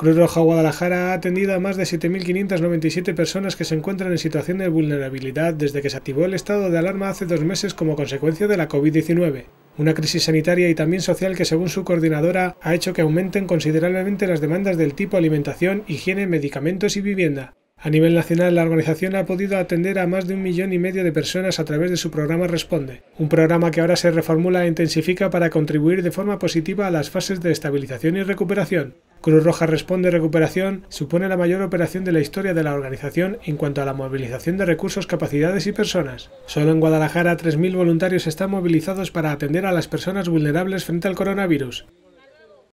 Cruz Roja Guadalajara ha atendido a más de 7.597 personas que se encuentran en situación de vulnerabilidad desde que se activó el estado de alarma hace dos meses como consecuencia de la COVID-19, una crisis sanitaria y también social que según su coordinadora ha hecho que aumenten considerablemente las demandas del tipo alimentación, higiene, medicamentos y vivienda. A nivel nacional, la organización ha podido atender a más de un millón y medio de personas a través de su programa Responde, un programa que ahora se reformula e intensifica para contribuir de forma positiva a las fases de estabilización y recuperación. Cruz Roja Responde Recuperación supone la mayor operación de la historia de la organización en cuanto a la movilización de recursos, capacidades y personas. Solo en Guadalajara 3.000 voluntarios están movilizados para atender a las personas vulnerables frente al coronavirus.